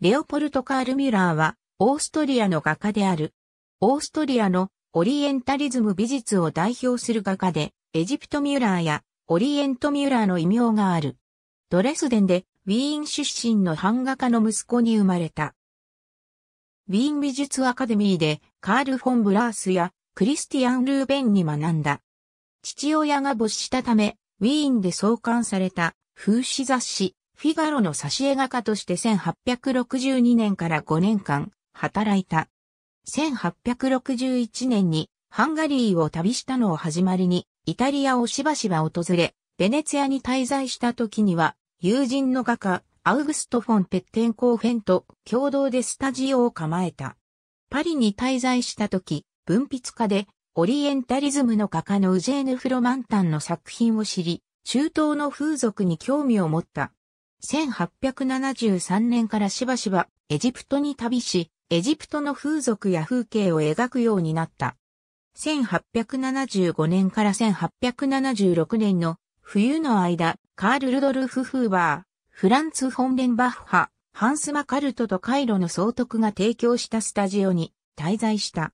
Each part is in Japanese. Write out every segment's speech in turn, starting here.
レオポルト・カール・ミュラーは、オーストリアの画家である。オーストリアのオリエンタリズム美術を代表する画家で、エジプト・ミュラーやオリエント・ミュラーの異名がある。ドレスデンでウィーン出身の版画家の息子に生まれた。ウィーン美術アカデミーでカール・フォン・ブラースやクリスティアン・ルーベンに学んだ。父親が没したため、ウィーンで創刊された風刺雑誌フィガロの挿絵画家として1862年から5年間働いた。1861年にハンガリーを旅したのを始まりにイタリアをしばしば訪れ、ベネツィアに滞在した時には友人の画家アウグスト・フォン・ペッテンコーフェンと共同でスタジオを構えた。パリに滞在した時、文筆家でオリエンタリズムの画家のウジェーヌ・フロマンタンの作品を知り、中東の風俗に興味を持った。1873年からしばしばエジプトに旅し、エジプトの風俗や風景を描くようになった。1875年から1876年の冬の間、カール・ルドルフ・フーバー、フランツ・フォンデンバッハ、ハンス・マカルトとカイロの総督が提供したスタジオに滞在した。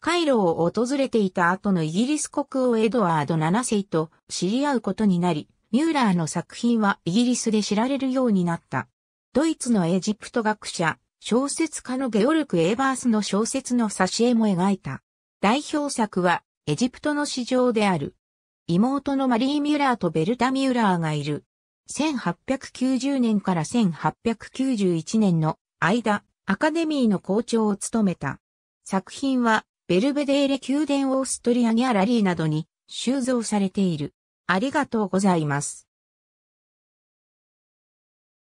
カイロを訪れていた後のイギリス国王エドワード7世と知り合うことになり、ミューラーの作品はイギリスで知られるようになった。ドイツのエジプト学者、小説家のゲオルク・エーバースの小説の挿絵も描いた。代表作は、エジプトの市場である。妹のマリー・ミューラーとベルタ・ミューラーがいる。1890年から1891年の間、アカデミーの校長を務めた。作品は、ベルベデーレ宮殿オーストリアにアラリーなどに収蔵されている。ありがとうございます。